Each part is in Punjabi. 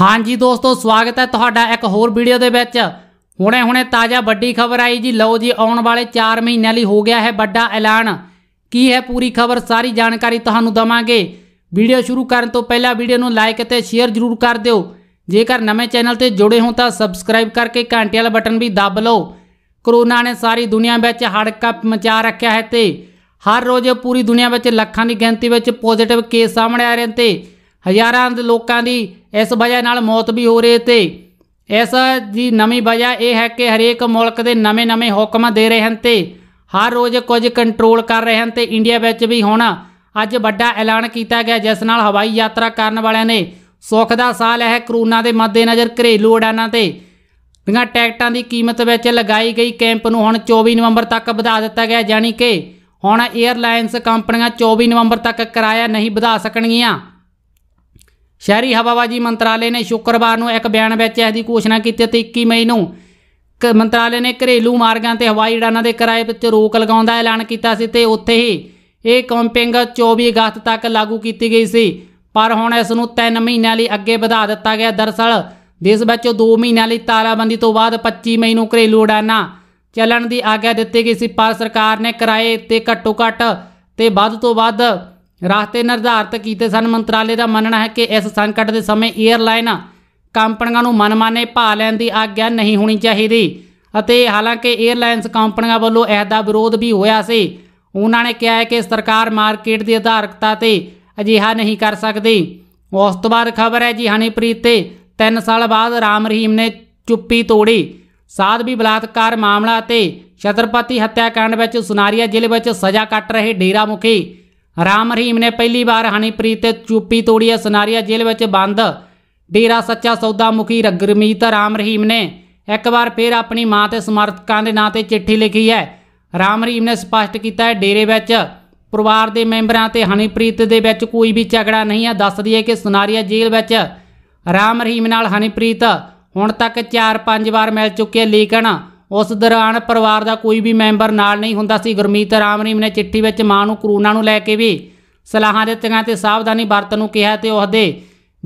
ਹਾਂਜੀ ਦੋਸਤੋ ਸਵਾਗਤ ਹੈ ਤੁਹਾਡਾ ਇੱਕ ਹੋਰ ਵੀਡੀਓ ਦੇ ਵਿੱਚ ਹੁਣੇ-ਹੁਣੇ ਤਾਜ਼ਾ ਵੱਡੀ ਖਬਰ ਆਈ ਜੀ ਲਓ ਜੀ ਆਉਣ ਵਾਲੇ 4 ਮਹੀਨਿਆਂ ਲਈ ਹੋ ਗਿਆ ਹੈ ਵੱਡਾ ਐਲਾਨ ਕੀ ਹੈ ਪੂਰੀ ਖਬਰ ਸਾਰੀ ਜਾਣਕਾਰੀ ਤੁਹਾਨੂੰ ਦਵਾਂਗੇ ਵੀਡੀਓ ਸ਼ੁਰੂ ਕਰਨ ਤੋਂ ਪਹਿਲਾਂ ਵੀਡੀਓ ਨੂੰ ਲਾਈਕ ਅਤੇ ਸ਼ੇਅਰ ਜ਼ਰੂਰ ਕਰ ਦਿਓ ਜੇਕਰ ਨਵੇਂ ਚੈਨਲ ਤੇ ਜੁੜੇ ਹੋ ਤਾਂ ਸਬਸਕ੍ਰਾਈਬ ਕਰਕੇ ਘੰਟੇ ਵਾਲਾ ਬਟਨ ਵੀ ਦਬਾ ਲਓ ਕਰੋਨਾ ਨੇ ਸਾਰੀ ਦੁਨੀਆ ਵਿੱਚ ਹੜਕਾ ਮਚਾ ਰੱਖਿਆ ਹੈ ਤੇ ਹਰ ਰੋਜ਼ ਪੂਰੀ ਦੁਨੀਆ ਵਿੱਚ ਲੱਖਾਂ ਦੀ ਗਿਣਤੀ ਵਿੱਚ ਪੋਜ਼ਿਟਿਵ ਕੇਸ ਸਾਹਮਣੇ ਆ ਰਹੇ ਨੇ ਤੇ ਹਜ਼ਾਰਾਂ ਦੇ ਲੋਕਾਂ ਦੀ ਇਸ ਵਜ੍ਹਾ ਨਾਲ ਮੌਤ ਵੀ ਹੋ ਰਹੀ ਤੇ ਇਸ ਦੀ ਨਵੀਂ ਵਜ੍ਹਾ ਇਹ ਹੈ ਕਿ ਹਰੇਕ ਮੁਲਕ ਦੇ ਨਵੇਂ-ਨਵੇਂ ਹੁਕਮ ਦੇ ਰਹੇ ਹਨ ਤੇ ਹਰ ਰੋਜ਼ ਕੁਝ ਕੰਟਰੋਲ ਕਰ ਰਹੇ ਹਨ ਤੇ ਇੰਡੀਆ ਵਿੱਚ ਵੀ ਹੁਣ ਅੱਜ ਵੱਡਾ ਐਲਾਨ ਕੀਤਾ ਗਿਆ ਜਿਸ ਨਾਲ ਹਵਾਈ ਯਾਤਰਾ ਕਰਨ ਵਾਲਿਆਂ ਨੇ ਸੁੱਖ ਦਾ ਸਾਲ ਹੈ ਕਰੋਨਾ ਦੇ ਮੱਦੇਨਜ਼ਰ ਘਰੇਲੂ ਉਡਾਨਾਂ ਤੇ ਦੀਆਂ ਟਿਕਟਾਂ ਦੀ ਕੀਮਤ ਵਿੱਚ ਲਗਾਈ ਗਈ ਕੈਂਪ ਨੂੰ ਹੁਣ 24 ਨਵੰਬਰ ਤੱਕ ਵਧਾ ਦਿੱਤਾ ਗਿਆ ਯਾਨੀ ਕਿ ਹੁਣ 에ਅਰਲਾਈਨਸ ਕੰਪਨੀਆਂ 24 ਨਵੰਬਰ ਤੱਕ ਕਿਰਾਇਆ ਨਹੀਂ ਵਧਾ ਸਕਣਗੀਆਂ ਸ਼ਹਿਰੀ ਹਵਾਬਾਜੀ ਮੰਤਰਾਲੇ ਨੇ ਸ਼ੁੱਕਰਵਾਰ ਨੂੰ ਇੱਕ ਬਿਆਨ ਵਿੱਚ ਇਸ ਦੀ ਘੋਸ਼ਣਾ ਕੀਤੀ ਤੇ 21 ਮਈ ਨੂੰ ਮੰਤਰਾਲੇ ਨੇ ਘਰੇਲੂ ਮਾਰਗਾਂ ਤੇ ਹਵਾਈ ਉਡਾਨਾਂ ਦੇ ਕਿਰਾਏ ਵਿੱਚ ਰੋਕ ਲਗਾਉਣ ਦਾ ਐਲਾਨ ਕੀਤਾ ਸੀ ਤੇ ਉੱਥੇ ਹੀ ਇਹ ਕੰਪਿੰਗ 24 ਅਗਸਤ ਤੱਕ ਲਾਗੂ ਕੀਤੀ ਗਈ ਸੀ ਪਰ ਹੁਣ ਇਸ ਨੂੰ 3 ਮਹੀਨਿਆਂ ਲਈ ਅੱਗੇ ਵਧਾ ਦਿੱਤਾ ਗਿਆ ਦਰਸਲ ਦੇਸ਼ ਵਿੱਚ 2 ਮਹੀਨਿਆਂ ਲਈ ਤਾਲਾਬੰਦੀ ਤੋਂ ਬਾਅਦ 25 ਮਈ ਨੂੰ ਘਰੇਲੂ ਉਡਾਨਾਂ ਚੱਲਣ ਦੀ ਆਗਿਆ ਦਿੱਤੀ ਗਈ ਸੀ ਪਰ ਸਰਕਾਰ ਨੇ ਕਿਰਾਏ ਤੇ ਘੱਟੋ ਘੱਟ ਤੇ ਵੱਧ ਤੋਂ ਵੱਧ ਰਾਸਤੇ ਨਿਰਧਾਰਤ ਕੀਤੇ ਸਨ ਮੰਤਰਾਲੇ ਦਾ ਮੰਨਣਾ ਹੈ ਕਿ ਇਸ ਸੰਕਟ ਦੇ ਸਮੇਂ 에ਅਰਲਾਈਨਾਂ ਕੰਪਨੀਆਂ ਨੂੰ ਮਨਮਾਨੇ ਭਾ ਲੈਣ ਦੀ ਆਗਿਆ ਨਹੀਂ ਹੋਣੀ ਚਾਹੀਦੀ ਅਤੇ ਹਾਲਾਂਕਿ 에ਅਰਲਾਈਨਸ ਕੰਪਨੀਆਂ ਵੱਲੋਂ ਇਸ ਦਾ ਵਿਰੋਧ ਵੀ ਹੋਇਆ ਸੀ ਉਹਨਾਂ ਨੇ ਕਿਹਾ ਹੈ ਕਿ ਸਰਕਾਰ ਮਾਰਕੀਟ ਦੀ ਆਧਾਰਕਤਾ ਤੇ ਅਜਿਹਾ ਨਹੀਂ ਕਰ ਸਕਦੀ ਉਸ ਤੋਂ ਬਾਅਦ ਖਬਰ ਹੈ ਜੀ ਹਨੀਪ੍ਰੀਤ ਤੇ 3 ਸਾਲ ਬਾਅਦ ਰਾਮ ਰਹੀਮ ਨੇ ਚੁੱਪੀ ਤੋੜੀ ਸਾਧ ਵੀ ਬਲਾਤਕਾਰ ਮਾਮਲਾ ਤੇ ਛਤਰਪਤੀ ਹੱਤਿਆਕਾਂਡ ਵਿੱਚ ਸੁਨਾਰੀਆ ਜ਼ਿਲ੍ਹੇ ਵਿੱਚ ਸਜ਼ਾ ਕੱਟ ਰਹੇ ਡੇਰਾ ਮੁਖੀ ਰਾਮ ਰਹੀਮ ਨੇ ਪਹਿਲੀ ਵਾਰ ਹਨੀਪ੍ਰੀਤ ਤੇ ਚੁੱਪੀ ਤੋੜੀ ਸਨਾਰੀਆ ਜੇਲ੍ਹ ਵਿੱਚ ਬੰਦ ਡੇਰਾ ਸੱਚਾ ਸੌਦਾ ਮੁਖੀ ਰਗਰਮੀਤ ਰਾਮ ਰਹੀਮ ਨੇ ਇੱਕ ਵਾਰ ਫੇਰ ਆਪਣੀ ਮਾਂ ਤੇ ਸਮਰਥਕਾਂ ਦੇ ਨਾਂ ਤੇ ਚਿੱਠੀ ਲਿਖੀ ਹੈ ਰਾਮ ਰਹੀਮ ਨੇ ਸਪਸ਼ਟ ਕੀਤਾ ਹੈ ਡੇਰੇ ਵਿੱਚ ਪਰਿਵਾਰ ਦੇ ਮੈਂਬਰਾਂ ਤੇ ਹਨੀਪ੍ਰੀਤ ਦੇ ਵਿੱਚ ਕੋਈ ਵੀ ਝਗੜਾ ਨਹੀਂ ਹੈ ਦੱਸ ਦਈਏ ਕਿ ਸਨਾਰੀਆ ਜੇਲ੍ਹ ਵਿੱਚ ਰਾਮ ਰਹੀਮ ਨਾਲ ਹਨੀਪ੍ਰੀਤ ਹੁਣ ਤੱਕ 4-5 ਵਾਰ ਮਿਲ ਚੁੱਕੇ ਲੇਕਿਨ ਉਸ ਦੌਰਾਨ ਪਰਿਵਾਰ ਦਾ ਕੋਈ ਵੀ ਮੈਂਬਰ ਨਾਲ ਨਹੀਂ ਹੁੰਦਾ ਸੀ ਗੁਰਮੀਤ ਰੀਮ ਨੇ ਚਿੱਠੀ ਵਿੱਚ ਮਾਂ ਨੂੰ ਕਰੋਨਾ ਨੂੰ ਲੈ ਕੇ ਵੀ ਸਲਾਹਾਂ ਦਿੱਤੀਆਂ ਤੇ ਸਾਵਧਾਨੀ ਵਰਤਣ ਨੂੰ ਕਿਹਾ ਤੇ ਉਹਦੇ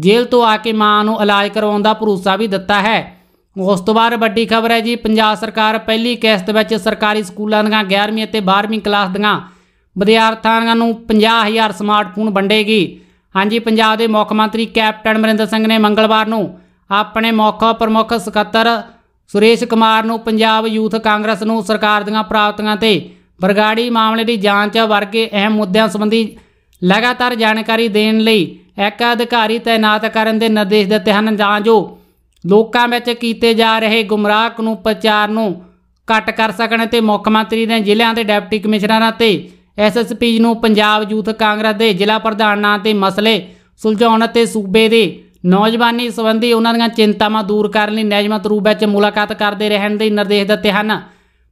ਜੇਲ੍ਹ ਤੋਂ ਆ ਕੇ ਮਾਂ ਨੂੰ ਇਲਾਜ ਕਰਵਾਉਣ ਦਾ ਭਰੋਸਾ ਵੀ ਦਿੱਤਾ ਹੈ ਉਸ ਤੋਂ ਬਾਅਦ ਵੱਡੀ ਖਬਰ ਹੈ ਜੀ ਪੰਜਾਬ ਸਰਕਾਰ ਪਹਿਲੀ ਕਿਸ਼ਤ ਵਿੱਚ ਸਰਕਾਰੀ ਸਕੂਲਾਂ ਦੀਆਂ 11ਵੀਂ ਅਤੇ 12ਵੀਂ ਕਲਾਸ ਦੀਆਂ ਵਿਦਿਆਰਥੀਆਂ ਨੂੰ 50000 ਸਮਾਰਟਫੋਨ ਵੰਡੇਗੀ ਹਾਂਜੀ ਪੰਜਾਬ ਦੇ ਮੁੱਖ ਮੰਤਰੀ ਕੈਪਟਨ ਅਮਰਿੰਦਰ ਸਿੰਘ ਨੇ ਮੰਗਲਵਾਰ ਨੂੰ ਆਪਣੇ ਮੁੱਖ ਪ੍ਰਮੁੱਖ ਸਕੱਤਰ ਸੁਰੇਸ਼ ਕੁਮਾਰ ਨੂੰ ਪੰਜਾਬ ਯੂਥ ਕਾਂਗਰਸ ਨੂੰ ਸਰਕਾਰ ਦੀਆਂ ਪ੍ਰਾਪਤੀਆਂ ਤੇ ਬਰਗਾੜੀ ਮਾਮਲੇ ਦੀ ਜਾਂਚ ਵਰਗੇ ਅਹਿਮ ਮੁੱਦਿਆਂ ਸੰਬੰਧੀ ਲਗਾਤਾਰ ਜਾਣਕਾਰੀ ਦੇਣ ਲਈ ਇੱਕ ਅਧਿਕਾਰੀ ਤਾਇਨਾਤ ਕਰਨ ਦੇ ਨਿਰਦੇਸ਼ ਦਿੱਤੇ ਹਨ ਤਾਂ ਜੋ ਲੋਕਾਂ ਵਿੱਚ ਕੀਤੇ ਜਾ ਰਹੇ ਗੁੰਮਰਾਹ ਨੂੰ ਪ੍ਰਚਾਰ ਨੂੰ ਘਟ ਕਰ ਸਕਣ ਤੇ ਮੁੱਖ ਮੰਤਰੀ ਨੇ ਜ਼ਿਲ੍ਹਿਆਂ ਦੇ ਡਿਪਟੀ ਕਮਿਸ਼ਨਰਾਂ ਤੇ ਐਸਐਸਪੀ ਨੂੰ ਪੰਜਾਬ ਯੂਥ ਕਾਂਗਰਸ ਦੇ ਜ਼ਿਲ੍ਹਾ ਪ੍ਰਧਾਨਾਂ ਤੇ ਮਸਲੇ ਸੁਲਝਾਉਣ ਅਤੇ ਸੂਬੇ ਦੇ ਨੌਜਵਾਨੀ ਸੰਬੰਧੀ ਉਹਨਾਂ ਦੀਆਂ ਚਿੰਤਾਵਾਂ ਦੂਰ ਕਰਨ ਲਈ ਨਿਯਮਤ ਰੂਪ ਵਿੱਚ ਮੁਲਾਕਾਤ ਕਰਦੇ ਰਹਿਣ ਦੇ ਨਿਰਦੇਸ਼ ਦਿੱਤੇ ਹਨ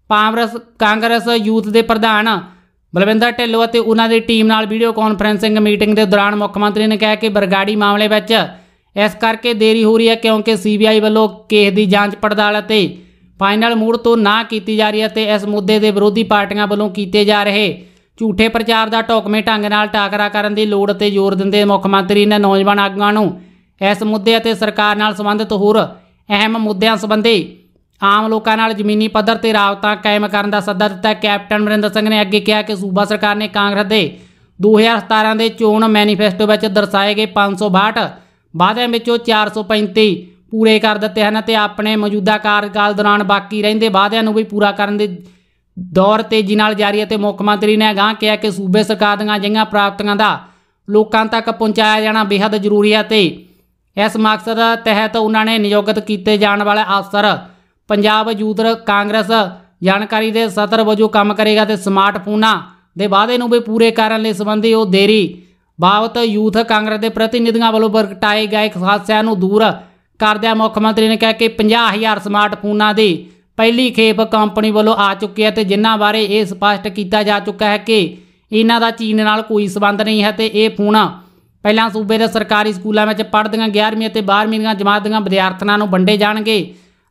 ਪਾਵਰਸ ਕਾਂਗਰਸ ਯੂਥ ਦੇ ਪ੍ਰਧਾਨ ਬਲਵਿੰਦਰ ਢਿੱਲੋਂ ਅਤੇ ਉਹਨਾਂ ਦੀ ਟੀਮ ਨਾਲ ਵੀਡੀਓ ਕਾਨਫਰੈਂਸਿੰਗ ਮੀਟਿੰਗ ਦੇ ਦੌਰਾਨ ਮੁੱਖ ਮੰਤਰੀ ਨੇ ਕਿਹਾ ਕਿ ਬਰਗਾੜੀ ਮਾਮਲੇ ਵਿੱਚ ਇਸ ਕਰਕੇ ਦੇਰੀ ਹੋ ਰਹੀ ਹੈ ਕਿਉਂਕਿ ਸੀਬੀਆਈ ਵੱਲੋਂ ਕੇਸ ਦੀ ਜਾਂਚ ਪੜਤਾਲ ਅਤੇ ਫਾਈਨਲ ਮੂਡ ਤੋਂ ਨਾ ਕੀਤੀ ਜਾ ਰਹੀ ਹੈ ਤੇ ਇਸ ਮੁੱਦੇ ਦੇ ਵਿਰੋਧੀ ਪਾਰਟੀਆਂ ਵੱਲੋਂ ਕੀਤੇ ਜਾ ਰਹੇ ਝੂਠੇ ਪ੍ਰਚਾਰ ਦਾ ਟੋਕਮੇ ਢੰਗ ਨਾਲ ਟਾਕਰਾ ਕਰਨ ਦੀ ਲੋੜ ਤੇ ਜ਼ੋਰ ਦਿੰਦੇ ਮੁੱਖ ਮੰਤਰੀ ਨੇ ਨੌਜਵਾਨ ਆਗੂਆਂ ਨੂੰ ਇਸ ਮੁੱਦੇ ਅਤੇ ਸਰਕਾਰ ਨਾਲ ਸੰਬੰਧਿਤ ਹੋਰ ਅਹਿਮ ਮੁੱਦਿਆਂ ਸੰਬੰਧੀ ਆਮ ਲੋਕਾਂ ਨਾਲ ਜ਼ਮੀਨੀ ਪੱਧਰ ਤੇ ਰਾਬਤਾ ਕਾਇਮ ਕਰਨ ਦਾ ਸੱਦਾ ਦਿੱਤਾ ਕੈਪਟਨ ਮਰਿੰਦਰ ਸਿੰਘ ਨੇ ਅੱਗੇ ਕਿਹਾ ਕਿ ਸੂਬਾ ਸਰਕਾਰ ਨੇ ਕਾਂਗਰਸ ਦੇ 2017 ਦੇ ਚੋਣ ਮੈਨੀਫੈਸਟੋ ਵਿੱਚ ਦਰਸਾਏ ਗਏ 562 ਵਾਅਦਿਆਂ ਵਿੱਚੋਂ 435 ਪੂਰੇ ਕਰ ਦਿੱਤੇ ਹਨ ਤੇ ਆਪਣੇ ਮੌਜੂਦਾ ਕਾਰਜਕਾਲ ਦੌਰਾਨ ਬਾਕੀ ਰਹਿੰਦੇ ਵਾਅਦਿਆਂ ਨੂੰ ਵੀ ਪੂਰਾ ਕਰਨ ਦੇ ਦੌਰ ਤੇਜ਼ੀ ਨਾਲ ਜਾਰੀ ਹੈ ਤੇ ਮੁੱਖ ਮੰਤਰੀ ਨੇ ਅਗਾਹ ਕਿਹਾ ਕਿ ਸੂਬੇ ਸਰਕਾਰ ਦੀਆਂ ਅਜਿਹੀਆਂ ਪ੍ਰਾਪਤੀਆਂ ਦਾ ਲੋਕਾਂ ਤੱਕ ਪਹੁੰਚਾਇਆ ਜਾਣਾ ਬੇहद ਜ਼ਰੂਰੀ ਹੈ ਤੇ ਇਸ ਮਕਸਦ ਤਹਿਤ ਉਹਨਾਂ ਨੇ ਨਿਯੁਕਤ ਕੀਤੇ ਜਾਣ ਵਾਲੇ ਅਫਸਰ ਪੰਜਾਬ ਯੂਥ ਕਾਂਗਰਸ ਜਾਣਕਾਰੀ ਦੇ ਸਤਰ ਵਜੋਂ ਕੰਮ ਕਰੇਗਾ ਤੇ ਸਮਾਰਟਫੋਨਾਂ ਦੇ ਵਾਅਦੇ ਨੂੰ ਵੀ ਪੂਰੇ ਕਰਨ ਲਈ ਸੰਬੰਧੀ ਉਹ ਦੇਰੀ ਬਾਬਤ ਯੂਥ ਕਾਂਗਰਸ ਦੇ ਪ੍ਰਤੀਨਿਧੀਆਂ ਵੱਲੋਂ ਪ੍ਰਗਟਾਏ ਗਏ ਖਾਸਿਆਂ ਨੂੰ ਦੂਰ ਕਰਦਿਆਂ ਮੁੱਖ ਮੰਤਰੀ ਨੇ ਕਿਹਾ ਕਿ 50000 ਸਮਾਰਟਫੋਨਾਂ ਦੀ ਪਹਿਲੀ ਖੇਪ ਕੰਪਨੀ ਵੱਲੋਂ ਆ ਚੁੱਕੀ ਹੈ ਤੇ ਜਿਨ੍ਹਾਂ ਬਾਰੇ ਇਹ ਸਪਸ਼ਟ ਕੀਤਾ ਜਾ ਚੁੱਕਾ ਹੈ ਕਿ ਇਹਨਾਂ ਦਾ ਚੀਨ ਨਾਲ ਕੋਈ ਸਬੰਧ ਨਹੀਂ ਹੈ ਤੇ ਇਹ ਫੋਨ ਪਹਿਲਾਂ ਸੂਬੇ ਦੇ ਸਰਕਾਰੀ ਸਕੂਲਾਂ ਵਿੱਚ ਪੜ੍ਹਦੀਆਂ 11ਵੀਂ ਅਤੇ 12ਵੀਂ ਦੀਆਂ ਜਮਾਤ ਦੀਆਂ ਵਿਦਿਆਰਥਣਾਂ ਨੂੰ ਵੰਡੇ ਜਾਣਗੇ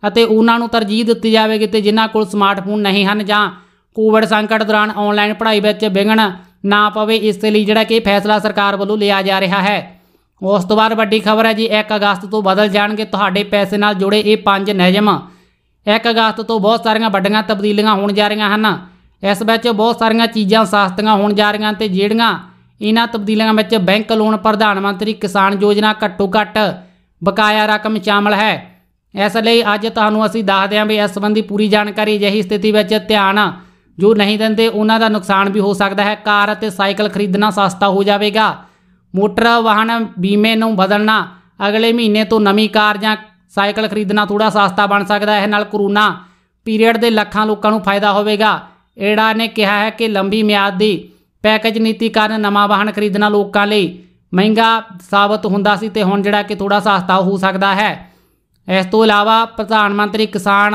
ਅਤੇ ਉਹਨਾਂ ਨੂੰ ਤਰਜੀਹ ਦਿੱਤੀ ਜਾਵੇਗੀ ਤੇ ਜਿਨ੍ਹਾਂ ਕੋਲ ਸਮਾਰਟਫੋਨ ਨਹੀਂ ਹਨ ਜਾਂ ਕੋਵਿਡ ਸੰਕਟ ਦੌਰਾਨ ਆਨਲਾਈਨ ਪੜ੍ਹਾਈ ਵਿੱਚ ਵਿਘਨ ਨਾ ਪਵੇ ਇਸ ਲਈ ਜਿਹੜਾ ਕਿ ਫੈਸਲਾ ਸਰਕਾਰ ਵੱਲੋਂ ਲਿਆ ਜਾ ਰਿਹਾ ਹੈ ਉਸ ਤੋਂ ਬਾਅਦ ਵੱਡੀ ਖਬਰ ਹੈ ਜੀ 1 ਅਗਸਤ ਤੋਂ ਬਦਲ ਜਾਣਗੇ ਤੁਹਾਡੇ ਪੈਸੇ ਨਾਲ ਜੁੜੇ ਇਹ ਪੰਜ ਨਿਯਮ 1 ਅਗਸਤ ਤੋਂ ਬਹੁਤ ਸਾਰੀਆਂ ਵੱਡੀਆਂ ਤਬਦੀਲੀਆਂ ਹੋਣ ਜਾ ਰਹੀਆਂ ਹਨ ਇਸ ਵਿੱਚ ਬਹੁਤ ਸਾਰੀਆਂ ਚੀਜ਼ਾਂ ਸਸਤੀਆਂ ਹੋਣ ਜਾ ਰਹੀਆਂ ਤੇ ਜਿਹੜੀਆਂ ਇਹਨਾਂ ਤਬਦੀਲੀਆਂ ਵਿੱਚ ਬੈਂਕ ਲੋਨ ਪ੍ਰਧਾਨ ਮੰਤਰੀ ਕਿਸਾਨ ਯੋਜਨਾ ਘੱਟੋ-ਘੱਟ ਬਕਾਇਆ ਰਕਮ ਸ਼ਾਮਲ ਹੈ ਇਸ ਲਈ ਅੱਜ ਤੁਹਾਨੂੰ ਅਸੀਂ ਦੱਸਦੇ ਹਾਂ ਵੀ ਇਸ ਸੰਬੰਧੀ ਪੂਰੀ ਜਾਣਕਾਰੀ ਜਹੀ ਸਥਿਤੀ ਵਿੱਚ ਧਿਆਨ ਜੋ ਨਹੀਂ ਦਿੰਦੇ ਉਹਨਾਂ ਦਾ ਨੁਕਸਾਨ ਵੀ ਹੋ ਸਕਦਾ ਹੈ ਕਾਰ ਅਤੇ ਸਾਈਕਲ ਖਰੀਦਣਾ ਸਸਤਾ ਹੋ ਜਾਵੇਗਾ ਮੋਟਰ ਵਾਹਨ ਬੀਮੇ ਨੂੰ ਬਦਲਣਾ ਅਗਲੇ ਮਹੀਨੇ ਤੋਂ ਨਵੀਂ ਕਾਰ ਜਾਂ ਸਾਈਕਲ ਖਰੀਦਣਾ ਥੋੜਾ ਸਸਤਾ ਬਣ ਸਕਦਾ ਹੈ ਨਾਲ ਕਰੋਨਾ ਪੀਰੀਅਡ ਦੇ ਲੱਖਾਂ ਲੋਕਾਂ ਨੂੰ ਫਾਇਦਾ ਹੋਵੇਗਾ ਏੜਾ ਨੇ ਕਿਹਾ ਹੈ ਕਿ ਲੰਬੀ ਮਿਆਦ ਦੀ ਪੈਕੇਜ ਨੀਤੀ ਕਾਰਨ ਨਵਾਂ ਵਾਹਨ ਖਰੀਦਣਾ ਲੋਕਾਂ ਲਈ ਮਹਿੰਗਾ ਸਾਬਤ ਹੁੰਦਾ ਸੀ ਤੇ ਹੁਣ ਜਿਹੜਾ ਕਿ ਥੋੜਾ ਸਸਤਾ ਹੋ ਸਕਦਾ ਹੈ ਇਸ ਤੋਂ ਇਲਾਵਾ ਪ੍ਰਧਾਨ ਮੰਤਰੀ ਕਿਸਾਨ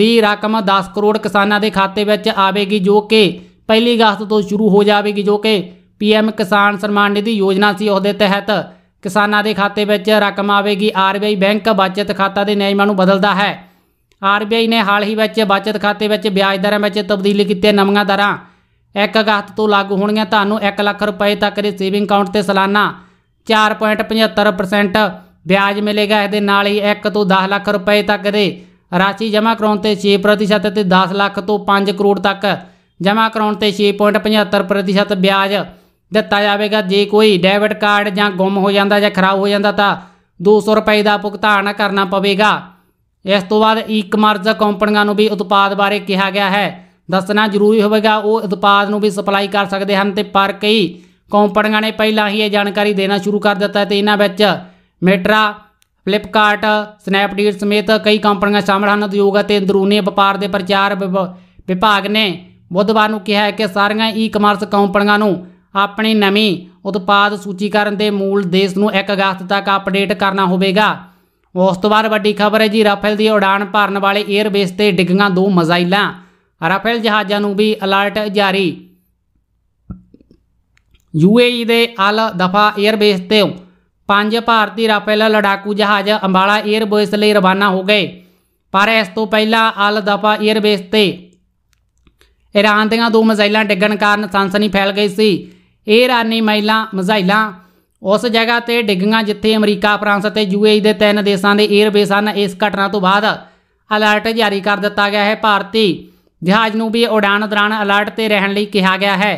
ਦੀ ਰਕਮ 10 ਕਰੋੜ ਕਿਸਾਨਾਂ ਦੇ ਖਾਤੇ ਵਿੱਚ ਆਵੇਗੀ ਜੋ ਕਿ ਪਹਿਲੀ ਅਗਸਤ ਤੋਂ ਸ਼ੁਰੂ ਹੋ ਜਾਵੇਗੀ ਜੋ ਕਿ ਪੀਐਮ ਕਿਸਾਨ ਸਨਮਾਨ ਨਿਧੀ ਯੋਜਨਾ ਸੀ ਉਹਦੇ ਤਹਿਤ ਕਿਸਾਨਾਂ ਦੇ ਖਾਤੇ ਵਿੱਚ ਰਕਮ ਆਵੇਗੀ ਆਰਬੀਆਈ ਬੈਂਕ ਬਚਤ ਖਾਤਾ ਦੇ ਨਿਯਮਾਂ ਨੂੰ ਬਦਲਦਾ ਹੈ ਆਰਬੀਆਈ ਨੇ ਹਾਲ ਹੀ ਵਿੱਚ ਬਚਤ ਖਾਤੇ ਵਿੱਚ ਵਿਆਜ ਦਰਾਂ ਵਿੱਚ ਤਬਦੀਲੀ ਕੀਤੀ ਨਵੀਆਂ ਦਰਾਂ 1 ਅਗਸਤ ਤੋਂ ਲਾਗੂ ਹੋਣਗੀਆਂ ਤੁਹਾਨੂੰ 1 ਲੱਖ ਰੁਪਏ ਤੱਕ ਦੇ ਸੇਵਿੰਗ ਅਕਾਊਂਟ ਤੇ ਸਾਲਾਨਾ 4.75% ਵਿਆਜ ਮਿਲੇਗਾ ਇਹਦੇ ਨਾਲ ਹੀ 1 ਤੋਂ 10 ਲੱਖ ਰੁਪਏ ਤੱਕ ਦੇ ਰਾਸ਼ੀ ਜਮ੍ਹਾਂ ਕਰਾਉਣ ਤੇ 6% ਤੇ 10 ਲੱਖ ਤੋਂ 5 ਕਰੋੜ ਤੱਕ ਜਮ੍ਹਾਂ ਕਰਾਉਣ ਤੇ 6.75% ਵਿਆਜ ਦਿੱਤਾ ਜਾਵੇਗਾ ਜੇ ਕੋਈ ਡੈਬਿਟ ਕਾਰਡ ਜਾਂ ਗੁੰਮ ਹੋ ਜਾਂਦਾ ਜਾਂ ਖਰਾਬ ਹੋ ਜਾਂਦਾ ਤਾਂ 200 ਰੁਪਏ ਦਾ ਭੁਗਤਾਨ ਕਰਨਾ ਪਵੇਗਾ ਇਸ ਤੋਂ ਬਾਅਦ ਈ-ਕਮਰਸ ਕੰਪਨੀਆਂ ਨੂੰ ਵੀ ਉਤਪਾਦ ਬਾਰੇ ਕਿਹਾ ਗਿਆ ਹੈ ਦੱਸਣਾ ਜ਼ਰੂਰੀ ਹੋਵੇਗਾ ਉਹ ਉਤਪਾਦ ਨੂੰ ਵੀ ਸਪਲਾਈ ਕਰ ਸਕਦੇ ਹਨ ਤੇ ਪਰ ਕਈ ਕੰਪਨੀਆਂ ਨੇ ਪਹਿਲਾਂ ਹੀ ਇਹ ਜਾਣਕਾਰੀ ਦੇਣਾ ਸ਼ੁਰੂ ਕਰ ਦਿੱਤਾ ਤੇ ਇਹਨਾਂ ਵਿੱਚ ਮੇਟਰਾ ਫਲਿੱਪਕਾਰਟ ਸਨੈਪਡੀਲ ਸਮੇਤ ਕਈ ਕੰਪਨੀਆਂ ਸ਼ਾਮਲ ਹਨ ਉਦਯੋਗ ਅਤੇ ਅੰਦਰੂਨੀ ਵਪਾਰ ਦੇ ਪ੍ਰਚਾਰ ਵਿਭਾਗ ਨੇ ਬੁੱਧਵਾਰ ਨੂੰ ਕਿਹਾ ਹੈ ਕਿ ਸਾਰੀਆਂ ਈ-ਕਮਰਸ ਕੰਪਨੀਆਂ ਨੂੰ ਆਪਣੀ ਨਵੀਂ ਉਤਪਾਦ ਸੂਚੀਕਰਨ ਦੇ ਮੂਲ ਦੇਸ਼ ਨੂੰ 1 ਅਗਸਤ ਤੱਕ ਅਪਡੇਟ ਕਰਨਾ ਹੋਵੇਗਾ ਉਸ ਤੋਂ ਬਾਅਦ ਵੱਡੀ ਖਬਰ ਹੈ ਜੀ ਰਾਫੇਲ ਦੀ ਉਡਾਨ ਭਰਨ ਵਾਲੇ 에ਅਰਬੇਸ ਤੇ ਡਿੱਗੀਆਂ ਦੋ ਮਜ਼ਾਈਲਾਂ ਰਾਫੇਲ ਜਹਾਜ਼ਾਂ ਨੂੰ ਵੀ ਅਲਰਟ ਜਾਰੀ ਯੂਏਈ ਦੇ ਅਲ ਦਫਾ 에ਅਰਬੇਸ ਤੇ ਪੰਜ ਭਾਰਤੀ ਰਾਫੇਲ ਲੜਾਕੂ ਜਹਾਜ਼ ਅੰਬਾਲਾ 에ਅਰਬੇਸ ਲਈ ਰਵਾਨਾ ਹੋ ਗਏ ਪਰ ਇਸ ਤੋਂ ਪਹਿਲਾਂ ਅਲ ਦਫਾ 에ਅਰਬੇਸ ਤੇ ਇਰਾਨ ਦੀਆਂ ਦੋ ਮਜ਼ਾਈਲਾਂ ਡਿੱਗਣ ਕਾਰਨ ਸਨਸਨੀ ਫੈਲ ਗਈ ਸੀ ਇਹ ਇਰਾਨੀ ਮਹਿਲਾ ਮਜ਼ਾਈਲਾਂ ਉਸ ਜਗ੍ਹਾ ਤੇ ਡਿੱਗੀਆਂ ਜਿੱਥੇ ਅਮਰੀਕਾ ਫਰਾਂਸ ਅਤੇ ਯੂਏਈ ਦੇ ਤਿੰਨ ਦੇਸ਼ਾਂ ਦੇ 에ਅਰਬੇਸ ਹਨ ਇਸ ਘਟਨਾ ਤੋਂ ਬਾਅਦ ਅਲਰਟ ਜਾਰੀ ਕਰ ਦਿੱਤਾ ਗਿਆ ਹੈ ਭਾਰਤੀ ਜਹਾਜ਼ ਨੂੰ ਵੀ ਉਡਾਨ ਦੌਰਾਨ ਅਲਰਟ ਤੇ ਰਹਿਣ ਲਈ ਕਿਹਾ ਗਿਆ ਹੈ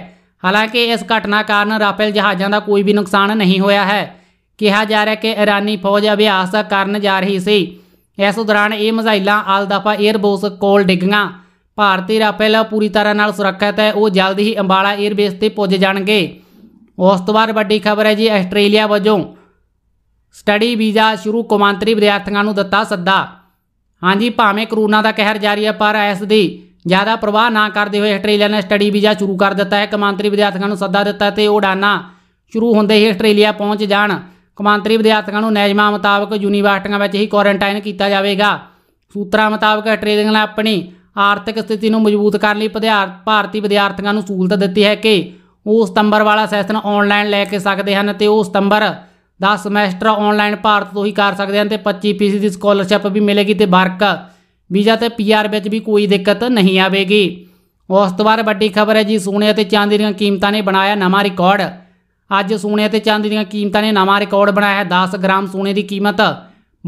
ਹਾਲਾਂਕਿ ਇਸ ਘਟਨਾ ਕਾਰਨ ਰਾਫੇਲ ਜਹਾਜ਼ਾਂ ਦਾ ਕੋਈ ਵੀ ਨੁਕਸਾਨ ਨਹੀਂ ਹੋਇਆ ਹੈ ਕਿਹਾ ਜਾ ਰਿਹਾ ਕਿ ਇਰਾਨੀ ਫੌਜ ਅਭਿਆਸ ਕਰਨ ਜਾ ਰਹੀ ਸੀ ਇਸ ਦੌਰਾਨ ਇਹ ਮਜ਼ਾਈਲਾਂ ਆਲਦਫਾ 에ਅਰਬੋਸ ਕੋਲ ਡਿੱਗੀਆਂ ਭਾਰਤੀ ਰਾਫੇਲ ਪੂਰੀ ਤਰ੍ਹਾਂ ਨਾਲ ਸੁਰੱਖਿਅਤ ਹੈ ਉਹ ਜਲਦ ਹੀ ਅੰਬਾਲਾ 에ਅਰਬੇਸ ਤੇ ਪੁੱਜ ਜਾਣਗੇ ਉਸ ਤੋਂ ਬਾਅਦ ਵੱਡੀ ਖਬਰ ਹੈ ਜੀ ਆਸਟ੍ਰੇਲੀਆ ਵੱਜੋਂ ਸਟੱਡੀ ਵੀਜ਼ਾ ਸ਼ੁਰੂ ਕੌਮਾਂਤਰੀ ਵਿਦਿਆਰਥੀਆਂ ਨੂੰ ਦਿੱਤਾ ਸੱਦਾ ਹਾਂਜੀ ਭਾਵੇਂ ਕਰੋਨਾ ਦਾ ਕਹਿਰ ਜਾਰੀ ਹੈ ਪਰ ਇਸ ਦੀ ਜ਼ਿਆਦਾ ਪ੍ਰਵਾਹ ਨਾ ਕਰਦੇ ਹੋਏ ਆਸਟ੍ਰੇਲੀਆ ਨੇ ਸਟੱਡੀ ਵੀਜ਼ਾ ਸ਼ੁਰੂ ਕਰ ਦਿੱਤਾ ਹੈ ਕਮਾਂਤਰੀ ਵਿਦਿਆਰਥੀਆਂ ਨੂੰ ਸੱਦਾ ਦਿੱਤਾ ਤੇ ਉਡਾਨਾ ਸ਼ੁਰੂ ਹੁੰਦੇ ਹੀ ਆਸਟ੍ਰੇਲੀਆ ਪਹੁੰਚ ਜਾਣ ਕਮਾਂਤਰੀ ਵਿਦਿਆਰਥੀਆਂ ਨੂੰ ਨੈਜਮਾ ਮੁਤਾਬਕ ਯੂਨੀਵਰਸਿਟੀਆਂ ਵਿੱਚ ਹੀ ਕੁਆਰੰਟਾਈਨ ਕੀਤਾ ਜਾਵੇਗਾ ਸੂਤਰਾਂ ਮੁਤਾਬਕ ਆਸਟ੍ਰੇਲੀਆ ਨੇ ਆਪਣੀ ਆਰਥਿਕ ਸਥਿਤੀ ਨੂੰ ਮਜ਼ਬੂਤ ਕਰਨ ਲਈ ਭਾਰਤੀ ਵਿਦਿਆਰਥੀਆਂ ਨੂੰ ਸਹੂਲਤ ਦਿੱਤੀ ਹੈ ਕਿ ਉਹ ਸਤੰਬਰ ਵਾਲਾ ਸੈਸ਼ਨ ਆਨਲਾਈਨ ਲੈ ਕੇ ਸਕਦੇ ਹਨ ਤੇ ਉਹ ਸਤੰਬਰ ਦਾ ਸਮੈਸਟਰ ਆਨਲਾਈਨ ਭਾਰਤ ਤੋਂ ਹੀ ਕਰ ਸਕਦੇ ਹਨ ਤੇ 25% ਦੀ ਸਕਾਲਰਸ਼ਿਪ ਵੀ ਮਿਲੇਗੀ ਤੇ ਵਰਕ ਵੀਜ਼ਾ ਤੇ ਪੀਆਰ ਵਿੱਚ ਵੀ ਕੋਈ ਦਿੱਕਤ ਨਹੀਂ ਆਵੇਗੀ ਉਸ ਤੋਂ ਬਾਅਦ ਵੱਡੀ ਖਬਰ ਹੈ ਜੀ ਸੋਨੇ ਅਤੇ ਚਾਂਦੀ ਦੀਆਂ ਕੀਮਤਾਂ ਨੇ ਬਣਾਇਆ ਨਵਾਂ ਰਿਕਾਰਡ ਅੱਜ ਸੋਨੇ ਅਤੇ ਚਾਂਦੀ ਦੀਆਂ ਕੀਮਤਾਂ ਨੇ ਨਵਾਂ ਰਿਕਾਰਡ ਬਣਾਇਆ ਹੈ 10 ਗ੍ਰਾਮ ਸੋਨੇ ਦੀ ਕੀਮਤ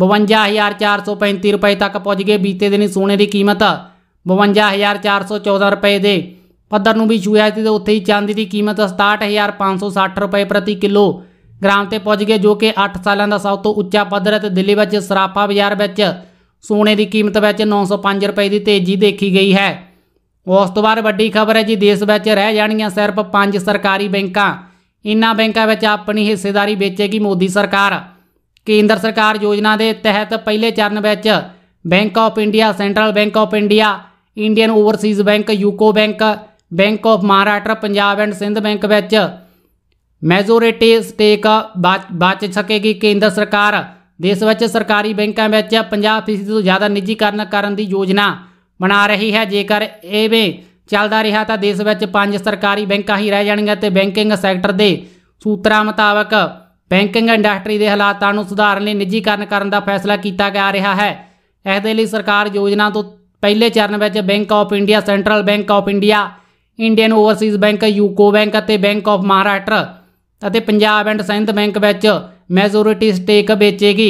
52435 ਰੁਪਏ ਤੱਕ ਪਹੁੰਚ ਗਈ ਬੀਤੇ ਦਿਨੀ ਸੋਨੇ ਦੀ ਕੀਮਤ 52414 ਰੁਪਏ ਦੇ ਪੱਧਰ ਨੂੰ ਵੀ ਛੂਹਿਆ ਤੇ ਉੱਥੇ ਹੀ ਚਾਂਦੀ ਦੀ ਕੀਮਤ 67560 ਰੁਪਏ ਪ੍ਰਤੀ ਕਿਲੋ ਗ੍ਰਾਮ ਤੇ ਪਹੁੰਚ ਗਈ ਜੋ ਕਿ 8 ਸਾਲਾਂ ਦਾ ਸਭ ਤੋਂ ਉੱਚਾ ਪੱਧਰ ਹੈ ਤੇ ਦਿੱਲੀ ਵਿੱਚ ਸਰਾਫਾ ਬਾਜ਼ਾਰ ਵਿੱਚ ਸੋਨੇ ਦੀ ਕੀਮਤ ਵਿੱਚ 905 ਰੁਪਏ ਦੀ ਤੇਜ਼ੀ ਦੇਖੀ ਗਈ ਹੈ ਉਸ ਤੋਂ ਬਾਅਦ ਵੱਡੀ ਖਬਰ ਹੈ ਜੀ ਦੇਸ਼ ਵਿੱਚ ਰਹਿ ਜਾਣੀਆਂ ਸਿਰਫ ਪੰਜ ਸਰਕਾਰੀ ਬੈਂਕਾਂ ਇਨ੍ਹਾਂ ਬੈਂਕਾਂ ਵਿੱਚ ਆਪਣੀ ਹਿੱਸੇਦਾਰੀ ਵੇਚੇਗੀ ਮੋਦੀ ਸਰਕਾਰ ਕੇਂਦਰ ਸਰਕਾਰ ਯੋਜਨਾ ਦੇ ਤਹਿਤ ਪਹਿਲੇ ਚਰਨ ਵਿੱਚ Bank of India Central Bank of India Indian Overseas Bank UCO Bank Bank of Maharashtra Punjab and Sind Bank ਵਿੱਚ ਮੈਜੋਰਿਟੀ ਸਟੇਕ ਬਚ ਸਕੇਗੀ ਕੇਂਦਰ ਸਰਕਾਰ ਦੇਸ਼ ਵਿੱਚ ਸਰਕਾਰੀ ਬੈਂਕਾਂ ਵਿੱਚ 50% ਤੋਂ ਜ਼ਿਆਦਾ ਨਿੱਜੀਕਰਨ ਕਰਨ ਦੀ ਯੋਜਨਾ ਬਣਾ ਰਹੀ ਹੈ ਜੇਕਰ ਐਵੇਂ ਚੱਲਦਾ ਰਿਹਾ ਤਾਂ ਦੇਸ਼ ਵਿੱਚ ਪੰਜ ਸਰਕਾਰੀ ਬੈਂਕਾਂ ਹੀ ਰਹਿ ਜਾਣਗੀਆਂ ਤੇ ਬੈਂਕਿੰਗ ਸੈਕਟਰ ਦੇ ਸੂਤਰਾਂ ਮੁਤਾਬਕ ਬੈਂਕਿੰਗ ਇੰਡਸਟਰੀ ਦੇ ਹਾਲਾਤਾਂ ਨੂੰ ਸੁਧਾਰਨ ਲਈ ਨਿੱਜੀਕਰਨ ਕਰਨ ਦਾ ਫੈਸਲਾ ਕੀਤਾ ਜਾ ਰਿਹਾ ਹੈ ਇਸ ਦੇ ਲਈ ਸਰਕਾਰ ਯੋਜਨਾ ਤੋਂ ਪਹਿਲੇ ਚਰਨ ਵਿੱਚ Bank of India Central Bank of India Indian Overseas Bank UCO Bank ਅਤੇ ਬੈਂਕ ਆਫ ਮਹਾਰਾਸ਼ਟਰ ਅਤੇ ਪੰਜਾਬ ਐਂਡ ਸਿੰਧ ਬੈਂਕ ਵਿੱਚ ਮੈਜੋਰਿਟੀ ਸਟੇਕ ਵੇਚੇਗੀ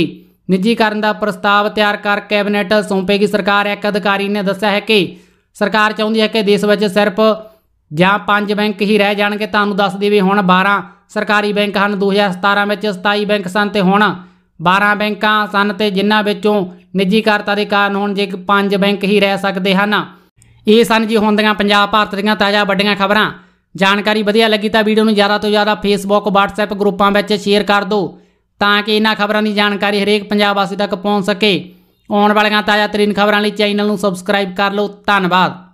ਨਿੱਜੀਕਰਨ ਦਾ ਪ੍ਰਸਤਾਵ ਤਿਆਰ ਕਰ ਕੈਬਨਿਟ ਸੌਂਪੇਗੀ ਸਰਕਾਰ ਇੱਕ ਅਧਿਕਾਰੀ ਨੇ ਦੱਸਿਆ ਹੈ ਕਿ ਸਰਕਾਰ ਚਾਹੁੰਦੀ ਹੈ ਕਿ ਦੇਸ਼ ਵਿੱਚ ਸਿਰਫ ਜਾਂ ਪੰਜ ਬੈਂਕ ਹੀ ਰਹਿ ਜਾਣਗੇ ਤੁਹਾਨੂੰ ਦੱਸ ਦੇਵੇ ਹੁਣ 12 ਸਰਕਾਰੀ ਬੈਂਕ ਹਨ 2017 ਵਿੱਚ 27 ਬੈਂਕ ਸਨ ਤੇ ਹੁਣ 12 ਬੈਂਕਾਂ ਸਨ ਤੇ ਜਿਨ੍ਹਾਂ ਵਿੱਚੋਂ ਨਿੱਜੀਕਰਤਾ ਦੇ ਕਾਰਨ ਹੁਣ ਜੇ ਪੰਜ ਬੈਂਕ ਹੀ ਰਹਿ ਸਕਦੇ ਹਨ ਇਹ ਸਨ ਜੀ ਹੁੰਦੀਆਂ ਪੰਜਾਬ ਭਾਰਤ ਦੀਆਂ ਤਾਜ਼ਾ ਵੱਡੀਆਂ ਖਬਰਾਂ ਜਾਣਕਾਰੀ ਵਧੀਆ ਲੱਗੀ ਤਾਂ ਵੀਡੀਓ ਨੂੰ ਜ਼ਿਆਦਾ ਤੋਂ ਜ਼ਿਆਦਾ ਫੇਸਬੁੱਕ WhatsApp ਗਰੁੱਪਾਂ ਵਿੱਚ ਸ਼ੇਅਰ ਕਰ ਦਿਓ ਤਾਂ ਕਿ ਇਹਨਾਂ ਖਬਰਾਂ ਦੀ ਜਾਣਕਾਰੀ ਹਰੇਕ ਪੰਜਾਬ ਵਾਸੀ ਤੱਕ ਪਹੁੰਚ ਸਕੇ ਆਉਣ ਵਾਲੀਆਂ ਤਾਜ਼ਾ ਤਰੀਨ ਖਬਰਾਂ ਲਈ ਚੈਨਲ ਨੂੰ ਸਬਸਕ੍ਰਾਈਬ ਕਰ ਲਓ ਧੰਨਵਾਦ